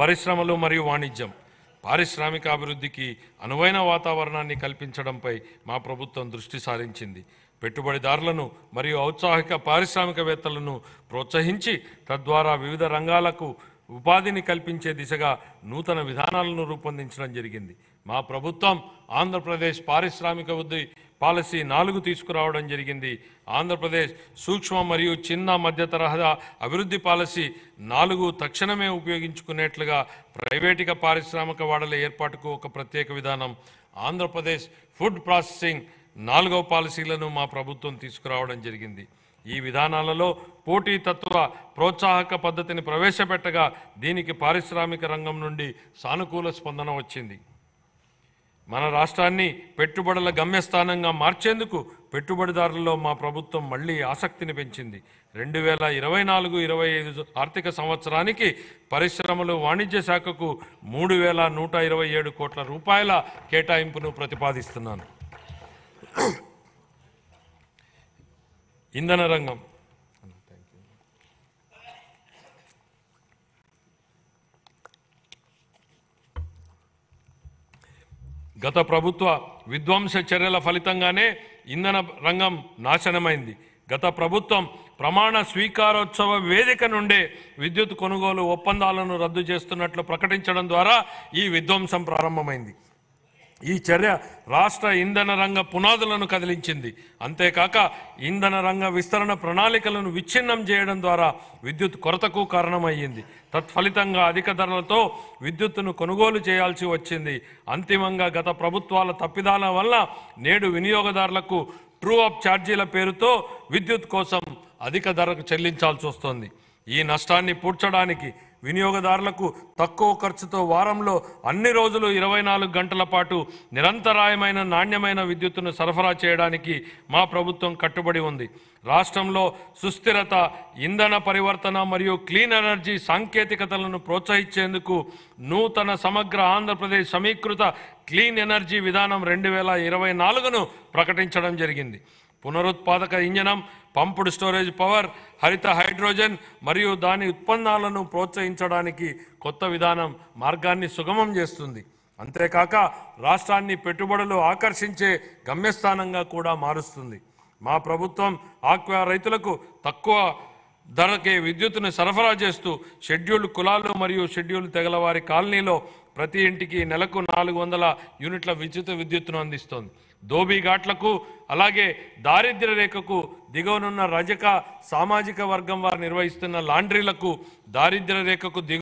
పరిశ్రమలు మరియు వాణిజ్యం పారిశ్రామిక అభివృద్ధికి అనువైన వాతావరణాన్ని కల్పించడంపై మా ప్రభుత్వం దృష్టి సారించింది పెట్టుబడిదారులను మరియు ఔత్సాహిక పారిశ్రామికవేత్తలను ప్రోత్సహించి తద్వారా వివిధ రంగాలకు ఉపాధిని కల్పించే దిశగా నూతన విధానాలను రూపొందించడం జరిగింది మా ప్రభుత్వం ఆంధ్రప్రదేశ్ పారిశ్రామిక వృద్ధి పాలసీ నాలుగు తీసుకురావడం జరిగింది ఆంధ్రప్రదేశ్ సూక్ష్మ మరియు చిన్న మధ్య తరహా అభివృద్ధి పాలసీ నాలుగు తక్షణమే ఉపయోగించుకునేట్లుగా ప్రైవేటిక పారిశ్రామిక వాడల ఏర్పాటుకు ఒక ప్రత్యేక విధానం ఆంధ్రప్రదేశ్ ఫుడ్ ప్రాసెసింగ్ నాలుగవ పాలసీలను మా ప్రభుత్వం తీసుకురావడం జరిగింది ఈ విధానాలలో పోటీతత్వ ప్రోత్సాహక పద్ధతిని ప్రవేశపెట్టగా దీనికి పారిశ్రామిక రంగం నుండి సానుకూల స్పందన వచ్చింది మన రాష్ట్రాన్ని పెట్టుబడుల గమ్యస్థానంగా మార్చేందుకు పెట్టుబడిదారుల్లో మా ప్రభుత్వం మళ్లీ ఆసక్తిని పెంచింది రెండు వేల ఇరవై నాలుగు ఇరవై ఐదు ఆర్థిక సంవత్సరానికి పరిశ్రమలు వాణిజ్య శాఖకు మూడు వేల నూట ఇరవై ఏడు కోట్ల రూపాయల కేటాయింపును ప్రతిపాదిస్తున్నాను ఇంధన రంగం గత ప్రభుత్వ విధ్వంస చర్యల ఫలితంగానే ఇంధన రంగం నాశనమైంది గత ప్రభుత్వం ప్రమాణ స్వీకారోత్సవ వేదిక నుండే విద్యుత్ కొనుగోలు ఒప్పందాలను రద్దు చేస్తున్నట్లు ప్రకటించడం ద్వారా ఈ విధ్వంసం ప్రారంభమైంది ఈ చర్య రాష్ట్ర ఇంధన రంగ పునాదులను కదిలించింది అంతేకాక ఇంధన రంగ విస్తరణ ప్రణాళికలను విచ్ఛిన్నం చేయడం ద్వారా విద్యుత్ కొరతకు కారణమయ్యింది తత్ఫలితంగా అధిక ధరలతో విద్యుత్తును కొనుగోలు చేయాల్సి వచ్చింది అంతిమంగా గత ప్రభుత్వాల తప్పిదాల వల్ల నేడు వినియోగదారులకు ట్రూ అప్ ఛార్జీల పేరుతో విద్యుత్ కోసం అధిక ధరకు చెల్లించాల్సి వస్తోంది ఈ నష్టాన్ని పూడ్చడానికి వినియోగదారులకు తక్కువ ఖర్చుతో వారంలో అన్ని రోజులు ఇరవై నాలుగు గంటల పాటు నిరంతరాయమైన నాణ్యమైన విద్యుత్తును సరఫరా చేయడానికి మా ప్రభుత్వం కట్టుబడి ఉంది రాష్ట్రంలో సుస్థిరత ఇంధన పరివర్తన మరియు క్లీన్ ఎనర్జీ సాంకేతికతలను ప్రోత్సహించేందుకు నూతన సమగ్ర ఆంధ్రప్రదేశ్ సమీకృత క్లీన్ ఎనర్జీ విధానం రెండు వేల ఇరవై నాలుగును ప్రకటించడం జరిగింది పునరుత్పాదక ఇంజనం పంపుడ్ స్టోరేజ్ పవర్ హరిత హైడ్రోజన్ మరియు దాని ఉత్పన్నాలను ప్రోత్సహించడానికి కొత్త విధానం మార్గాన్ని సుగమం చేస్తుంది అంతేకాక రాష్ట్రాన్ని పెట్టుబడులు ఆకర్షించే గమ్యస్థానంగా కూడా మారుస్తుంది మా ప్రభుత్వం ఆక్వా రైతులకు తక్కువ ధరకే విద్యుత్ను సరఫరా చేస్తూ షెడ్యూల్డ్ కులాలు మరియు షెడ్యూల్ తెగలవారి కాలనీలో ప్రతి ఇంటికి నెలకు నాలుగు వందల యూనిట్ల విద్యుత్ విద్యుత్తును అందిస్తోంది ఘాట్లకు అలాగే దారిద్ర్య రేఖకు దిగువనున్న రజక సామాజిక వర్గం వారు నిర్వహిస్తున్న లాండ్రీలకు దారిద్ర్య రేఖకు దిగు